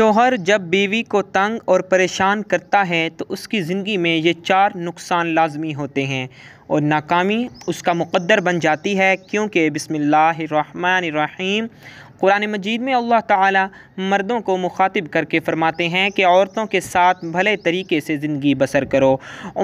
शोहर जब बीवी को तंग और परेशान करता है तो उसकी ज़िंदगी में ये चार नुकसान लाजमी होते हैं और नाकामी उसका मुकद्दर बन जाती है क्योंकि बसमीम कुरान मजीद में अल्लाह ताला मर्दों को मुखातिब करके फ़रमाते हैं कि औरतों के साथ भले तरीके से ज़िंदगी बसर करो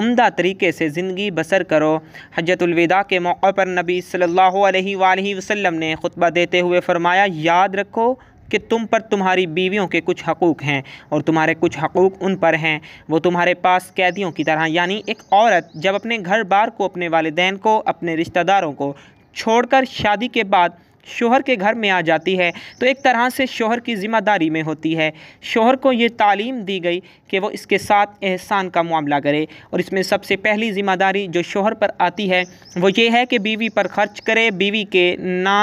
उम्दा तरीके से ज़िंदगी बसर करो हजरतलविदा के मौके पर नबी सल्लल्लाहु अलैहि वसल्लम ने ख़ुतबा देते हुए फ़रमाया याद रखो कि तुम पर तुम्हारी बीवियों के कुछ हकूक़ हैं और तुम्हारे कुछ हकूक़ उन पर हैं वो तुम्हारे पास कैदियों की तरह यानी एक औरत जब अपने घर बार को अपने वालदेन को अपने रिश्तेदारों को छोड़कर शादी के बाद शोहर के घर में आ जाती है तो एक तरह से शोहर की ज़िम्मेदारी में होती है शोहर को ये तालीम दी गई कि वो इसके साथ एहसान का मामला करे और इसमें सबसे पहली ज़िम्मेदारी जो शोहर पर आती है वो ये है कि बीवी पर खर्च करे बीवी के ना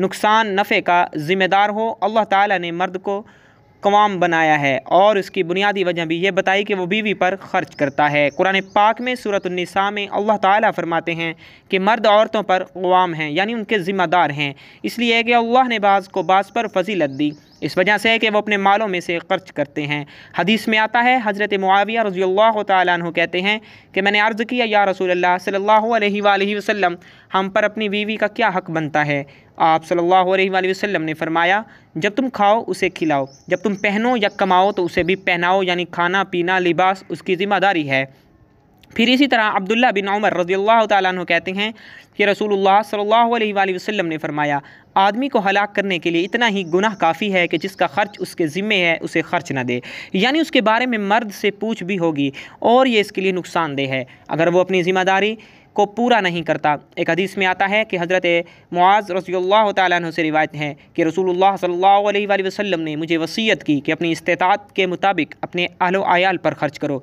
नुकसान नफ़े का ज़िम्मेदार हो अल्लाह ताला ने मर्द को कवाम बनाया है और उसकी बुनियादी वजह भी ये बताई कि वो बीवी पर खर्च करता है कुरान पाक में सूरत उन्निसा में अल्लाह ताला फरमाते हैं कि मर्द औरतों पर कवाम हैं यानी उनके ज़िम्मेदार हैं इसलिए कि अल्लाह ने बाज़ को बाज़ पर फजीलत दी इस वजह से है कि वो अपने मालों में से खर्च करते हैं हदीस में आता है हज़रत मुआविया रजी अल्लाह तु कहते हैं कि मैंने अर्ज़ किया या रसूल अल्लाह सल्लल्लाहु अलैहि वसल्लम हम पर अपनी बीवी का क्या हक बनता है आप सल्लल्लाहु अलैहि वसल्लम ने फरमाया जब तुम खाओ उसे खिलाओ जब तुम पहनो या कमाओ तो उसे भी पहनाओ यानी खाना पीना लिबास उसकी ज़िम्मेदारी है फिर इसी तरह अब्दुल्ला बिन उमर रज़ी अल्लाह तु कहते हैं कि रसूलुल्लाह सल्लल्लाहु अलैहि वसल्लम ने फरमाया आदमी को हलाक करने के लिए इतना ही गुनाह काफ़ी है कि जिसका खर्च उसके ज़िम्मे है उसे खर्च ना दे यानी उसके बारे में मर्द से पूछ भी होगी और ये इसके लिए नुकसानदेह है अगर वो अपनी ज़िम्मेदारी को पूरा नहीं करता एक हदीस में आता है कि हज़रत मुआज़ अल्लाह तु से रिवायत है कि रसूलुल्लाह सल्लल्लाहु अलैहि वसल्लम ने मुझे वसीयत की कि अपनी इस्तात के मुताबिक अपने अहलो आयाल पर खर्च करो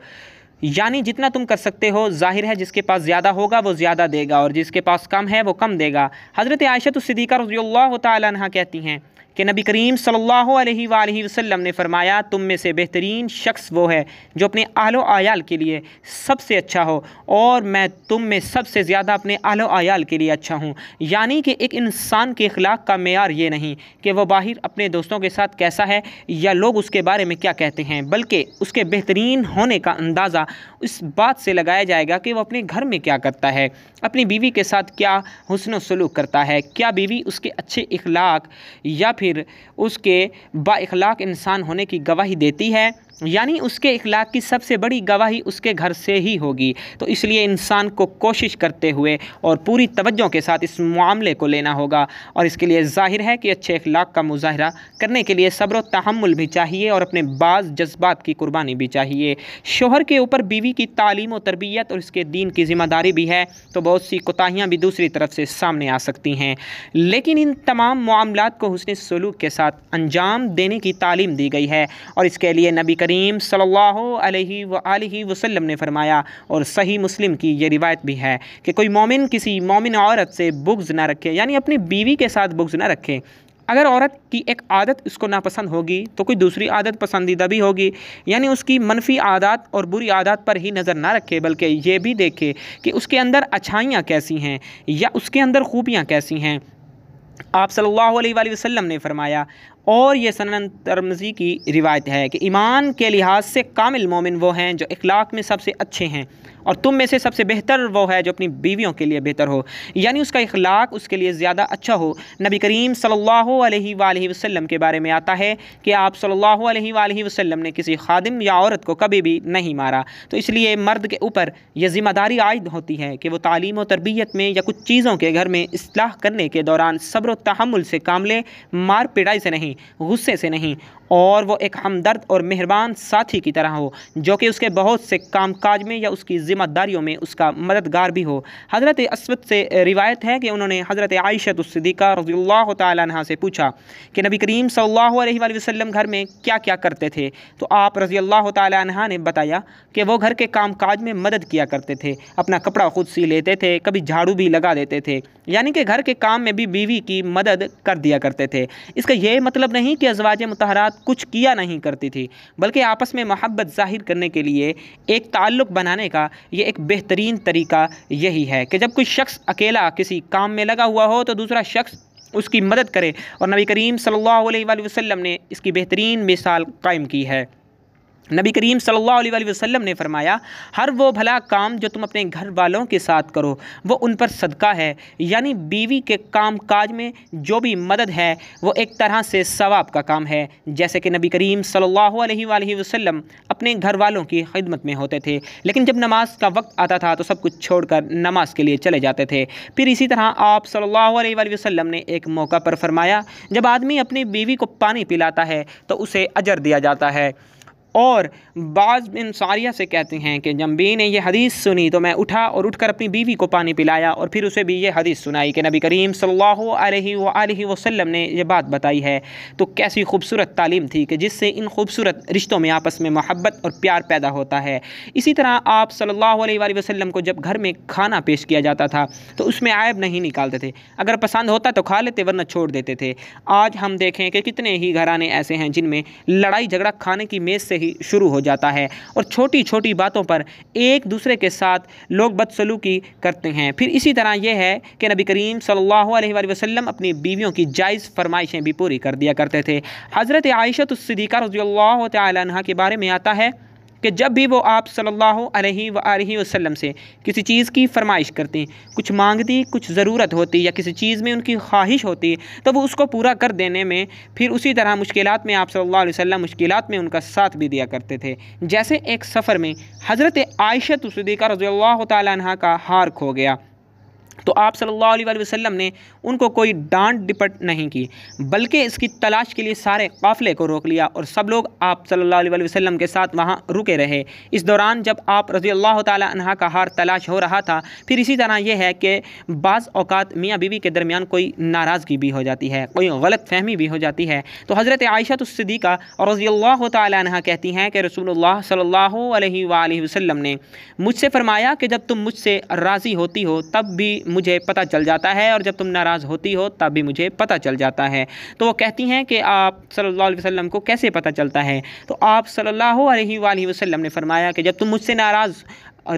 यानी जितना तुम कर सकते हो जाहिर है जिसके पास ज़्यादा होगा वो ज़्यादा देगा और जिसके पास कम है वो कम देगा हज़रत आयशत तो सिद्दीक़ा रजील्ला तह कहती हैं कि नबी करीम सल्लल्लाहु अलैहि वसल्लम ने फरमाया तुम में से बेहतरीन शख्स वो है जो अपने आलो आयाल के लिए सबसे अच्छा हो और मैं तुम में सबसे ज़्यादा अपने आलो आयाल के लिए अच्छा हूँ यानी कि एक इंसान के अखलाक का मैार ये नहीं कि वह बाहर अपने दोस्तों के साथ कैसा है या लोग उसके बारे में क्या कहते हैं बल्कि उसके बेहतरीन होने का अंदाज़ा इस बात से लगाया जाएगा कि वो अपने घर में क्या करता है अपनी बीवी के साथ क्या हुसन सलूक करता है क्या बीवी उसके अच्छे इखलाक या फिर उसके बाखलाक इंसान होने की गवाही देती है यानी उसके इखलाक की सबसे बड़ी गवाही उसके घर से ही होगी तो इसलिए इंसान को कोशिश करते हुए और पूरी तवज्जो के साथ इस मामले को लेना होगा और इसके लिए जाहिर है कि अच्छे इखलाक का मुजाहरा करने के लिए सब्र तहमुल भी चाहिए और अपने बाज़ जज्बात की कुर्बानी भी चाहिए शोहर के ऊपर बीवी की तालीम और तरबियत और इसके दीन की ज़िम्मेदारी भी है तो बहुत सी कोताहियाँ भी दूसरी तरफ से सामने आ सकती हैं लेकिन इन तमाम मामला को हुसन सलूक के साथ अंजाम देने की तालीम दी गई है और इसके लिए नबी करीम सल्ला अलैहि वसल्लम ने फरमाया और सही मुस्लिम की ये रिवायत भी है कि कोई मोमिन किसी मोमिन औरत से बुग्ज़ ना रखे यानी अपनी बीवी के साथ बुग्ज़ ना रखे अगर औरत की एक आदत उसको नापसंद होगी तो कोई दूसरी आदत पसंदीदा भी होगी यानी उसकी मनफी आदत और बुरी आदत पर ही नज़र ना रखे बल्कि ये भी देखे कि उसके अंदर अच्छाइयाँ कैसी हैं या उसके अंदर खूबियाँ कैसी हैं आप सल्लल्लाहु अलैहि वसल्लम ने फरमाया और ये सन तरमजी की रिवायत है कि ईमान के लिहाज से कामिल मोमिन वो हैं जो इखलाक में सबसे अच्छे हैं और तुम में से सबसे बेहतर वो है जो अपनी बीवियों के लिए बेहतर हो यानी उसका इखलाक उसके लिए ज़्यादा अच्छा हो नबी करीम सल्लल्लाहु अलैहि वसल्लम के बारे में आता है कि आप सल्लल्लाहु अलैहि वसल्लम ने किसी खादिम या औरत को कभी भी नहीं मारा तो इसलिए मर्द के ऊपर यह ज़िम्मेदारी आयद होती है कि वो तालीम और तरबियत में या कुछ चीज़ों के घर में असलाह करने के दौरान सब्र तहमुल से काम लें मार पिटाई से नहीं गुस्से से नहीं और वो एक हमदर्द और मेहरबान साथी की तरह हो जो कि उसके बहुत से कामकाज में या उसकी ज़िम्मेदारियों में उसका मददगार भी हो हज़रत असवद से रिवायत है कि उन्होंने हज़रत आयशतुल्सदीक़ा रज़ील्ला तह से पूछा कि नबी करीम सल्ला वसम घर में क्या क्या करते थे तो आप रज़ी अल्लाह तह ने बताया कि वो घर के काज में मदद किया करते थे अपना कपड़ा खुद सी लेते थे कभी झाड़ू भी लगा देते थे यानी कि घर के काम में भी बीवी की मदद कर दिया करते थे इसका यह मतलब नहीं कि अजवाज मतहरात साथ कुछ किया नहीं करती थी बल्कि आपस में मोहब्बत ज़ाहिर करने के लिए एक ताल्लुक़ बनाने का ये एक बेहतरीन तरीका यही है कि जब कोई शख्स अकेला किसी काम में लगा हुआ हो तो दूसरा शख्स उसकी मदद करे और नबी करीम सल्लल्लाहु अलैहि वसल्लम ने इसकी बेहतरीन मिसाल कायम की है नबी करीम सल्लल्लाहु अलैहि वसल्लम ने फरमाया हर वो भला काम जो तुम अपने घर वालों के साथ करो वो उन पर सदका है यानी बीवी के काम काज में जो भी मदद है वो एक तरह से सवाब का काम है जैसे कि नबी करीम सल्लल्लाहु अलैहि वसल्लम अपने घर वालों की खिदमत में होते थे लेकिन जब नमाज का वक्त आता था तो सब कुछ कर नमाज के लिए चले जाते थे फिर इसी तरह आप सल्ला वसम ने एक मौका पर फरमाया जब आदमी अपनी बीवी को पानी पिलाता है तो उसे अजर दिया जाता है और बाज़ बिन सारिया से कहते हैं कि बी ने यह हदीस सुनी तो मैं उठा और उठकर अपनी बीवी को पानी पिलाया और फिर उसे भी ये हदीस सुनाई कि नबी करीम सल्लल्लाहु ने यह बात बताई है तो कैसी खूबसूरत तालीम थी कि जिससे इन खूबसूरत रिश्तों में आपस में मोहब्बत और प्यार पैदा होता है इसी तरह आप सल्ला वसलम को जब घर में खाना पेश किया जाता था तो उसमें आयब नहीं निकालते थे अगर पसंद होता तो खा लेते वरना छोड़ देते थे आज हम देखें कि कितने ही घराने ऐसे हैं जिनमें लड़ाई झगड़ा खाने की मेज़ से ही ही शुरू हो जाता है और छोटी छोटी बातों पर एक दूसरे के साथ लोग बदसलूकी करते हैं फिर इसी तरह यह है कि नबी करीम सल्लल्लाहु अलैहि वसल्लम अपनी बीवियों की जायज़ फरमाइशें भी पूरी कर दिया करते थे हज़रत आयशत सिद्दीक़ा रज़ी अल्लाह तह के बारे में आता है कि जब भी वो आप सल्लल्लाहु अलैहि व वसल्लम से किसी चीज़ की फरमाइश करती कुछ मांगती कुछ ज़रूरत होती या किसी चीज़ में उनकी ख्वाहिश होती तो वो उसको पूरा कर देने में फिर उसी तरह मुश्किल में आप सल्ला मुश्किल में उनका साथ भी दिया करते थे जैसे एक सफ़र में हज़रत आयशत सदीक़ा रज़ी अल्लाह तह का हार खो गया तो आप सल्लल्लाहु अलैहि वसल्लम ने उनको कोई डांट डिपट नहीं की बल्कि इसकी तलाश के लिए सारे काफ़िले को रोक लिया और सब लोग आप सल्लल्लाहु अलैहि वसल्लम के साथ वहाँ रुके रहे इस दौरान जब आप रज़ी अल्लाह तहा का हार तलाश हो रहा था फिर इसी तरह यह है कि बाज़ अवत मियाँ बीवी के दरमियान कोई नाराज़गी भी हो जाती है कोई गलत फहमी भी हो जाती है तो हज़रत आयशा तो सदीका और रज़ी अल्लाह तह कहती हैं कि रसूल सल्ला वसम ने मुझसे फ़रमाया कि जब तुम मुझसे राज़ी होती हो तब भी मुझे पता चल जाता है और जब तुम नाराज़ होती हो तब भी मुझे पता चल जाता है तो वो कहती हैं कि आप सल्लल्लाहु अलैहि वसल्लम को कैसे पता चलता है तो आप सल्लल्लाहु अलैहि वसल्लम ने फरमाया कि जब तुम मुझसे नाराज़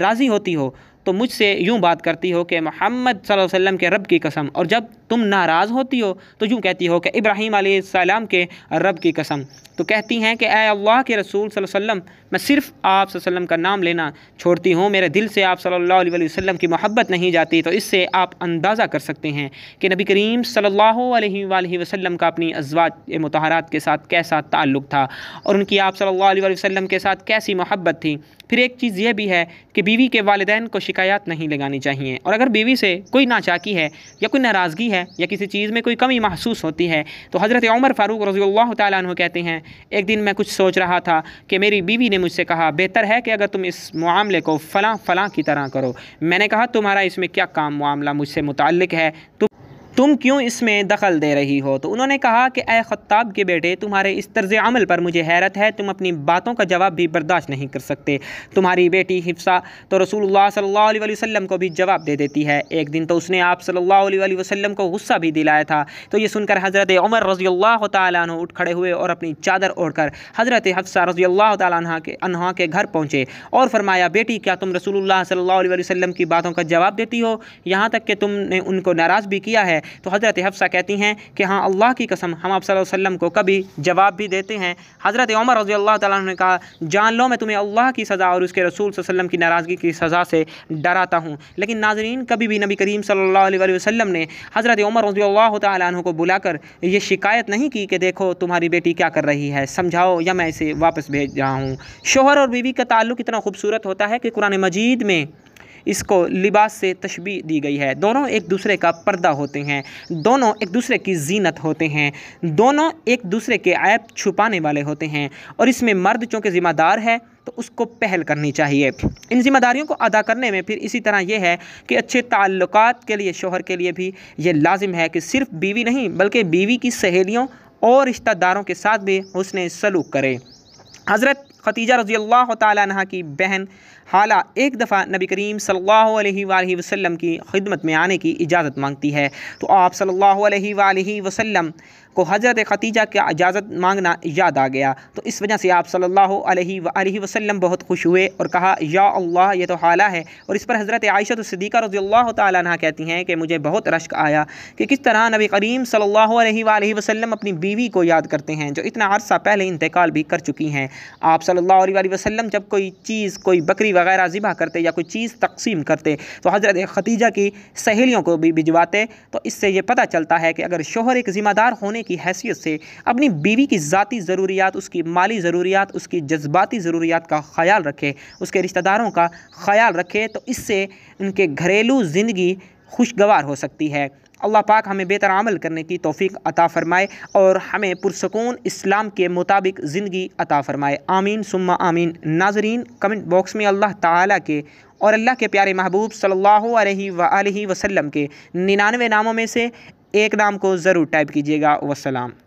राज़ी होती हो तो मुझसे यूँ बात करती हो कि मोहम्मद वसल्लम के रब की कसम और जब तुम नाराज़ होती हो तो यूँ कहती हो कि इब्राहीम आसमाम के रब की कसम तो कहती हैं कि अल्लाह के रसूल वसल्लम मैं सिर्फ़ आप वसल्लम का नाम लेना छोड़ती हूँ मेरे दिल से आप सल्लल्लाहु अलैहि वसल्लम की मोहब्बत नहीं जाती तो इससे आप अंदाज़ा कर सकते हैं कि नबी करीम सल्लल्लाहु अलैहि वसल्लम का अपनी अजवाज मतहरात के साथ कैसा ताल्लुक़ था और उनकी आप सल्ला वसम के साथ कैसी मोहब्बत थी फिर एक चीज़ यह भी है कि बीवी के वालदेन को शिकायत नहीं लगानी चाहिए और अगर बीवी से कोई नाचाकी है या कोई नाराज़गी है है या किसी चीज़ में कोई कमी महसूस होती है तो हज़रत उमर फ़ारूक रजी अल्लाह तु कहते हैं एक दिन मैं कुछ सोच रहा था कि मेरी बीवी ने मुझसे कहा बेहतर है कि अगर तुम इस मामले को फ़लाँ फ़लाँ की तरह करो मैंने कहा तुम्हारा इसमें क्या काम मामला मुझसे मुतल है तुम तुम क्यों इसमें दखल दे रही हो तो उन्होंने कहा कि ए ख़त्ताब के बेटे तुम्हारे इस तर्ज अमल पर मुझे हैरत है तुम अपनी बातों का जवाब भी बर्दाश्त नहीं कर सकते तुम्हारी बेटी हिफ्सा तो रसूल सल्ला वसलम को भी जवाब दे देती है एक दिन तो उसने आप सल्ला वसलम को गुस्सा भी दिलाया था तो ये सुनकर हज़रत उमर रजी अल्लाह तु उठ खड़े हुए और अपनी चादर ओढ़कर हज़रत हफ्सा रजी अल्लाह तह के के घर पहुँचे और फरमाया बेटी क्या तुम रसूल सल्ला वसम की बातों का जवाब देती हो यहाँ तक कि तुमने उनको नाराज़ भी किया है तो हज़रत हफ्सा कहती हैं कि हाँ अल्लाह की कसम हम आप वसल्लम को कभी जवाब भी देते हैं हज़रत उमर रजी अल्लाह तला ने कहा जान लो मैं तुम्हें अल्लाह की सज़ा और उसके रसूल वसल्लम की नाराज़गी की सज़ा से डराता हूँ लेकिन नाजरीन कभी भी नबी करीम सल्ला वसलम ने हज़रत उमर रजी अल्लाह तु को बुलाकर यह शिकायत नहीं की कि देखो तुम्हारी बेटी क्या कर रही है समझाओ या मैं इसे वापस भेज रहा हूँ शोहर और बीवी का ताल्लुक इतना खूबसूरत होता है कि कुरान मजीद में इसको लिबास से तशबी दी गई है दोनों एक दूसरे का पर्दा होते हैं दोनों एक दूसरे की जीनत होते हैं दोनों एक दूसरे के ऐप छुपाने वाले होते हैं और इसमें मर्द चूँकि ज़िम्मेदार है तो उसको पहल करनी चाहिए इन जिम्मेदारियों को अदा करने में फिर इसी तरह यह है कि अच्छे ताल्लुक के लिए शोहर के लिए भी ये लाजिम है कि सिर्फ बीवी नहीं बल्कि बीवी की सहेलियों और रिश्तेदारों के साथ भी उसने सलूक करे हज़रत ख़तीजा रजी अल्लाह तह की बहन हाला एक दफ़ा नबी करीम सल्लल्लाहु वसम की खिदमत में आने की इजाज़त मांगती है तो आप सल्ला वसम को हज़रत खतीजा का इजाज़त मांगना याद आ गया तो इस वजह से आप सल्लल्लाहु अलैहि वसल्लम बहुत खुश हुए और कहा या अल्लाह ये तो हाला है और इस पर हज़रत आयशत सदीक़ा रजी अल्लाह तह कहती हैं कि मुझे बहुत रश्क आया कि किस तरह नबी करीम सल्लल्लाहु अलैहि वसल्लम अपनी बीवी को याद करते हैं जो इतना अरसा पहले इंतकाल भी कर चुकी हैं आप सल्लल्लाहु अलैहि वसल्लम जब कोई चीज़ कोई बकरी वगैरह ज़िबा करते या कोई चीज़ तकसीम करते तो हज़रत खतीजा की सहेलियों को भी भिजवाते तो इससे ये पता चलता है कि अगर शोहर एक ज़िम्मेदार होने की हैसियत से अपनी बीवी की ज़ाती ज़रूरियात उसकी माली ज़रूरियात उसकी जज्बाती ज़रूरियात का ख्याल रखे उसके रिश्तेदारों का ख्याल रखे तो इससे उनके घरेलू ज़िंदगी खुशगवार हो सकती है अल्लाह पाक हमें बेहतर अमल करने की तोफ़ी अता फ़रमाए और हमें पुरसकून इस्लाम के मुताबिक ज़िंदगी अता फ़रमाए आमीन सुम्मा आमीन नाजरीन कमेंट बॉक्स में अल्लाह ताला के और अल्लाह के प्यारे महबूब सल्लल्लाहु अलैहि वसल्लम के निन्यानवे नामों में से एक नाम को ज़रूर टाइप कीजिएगा वसलाम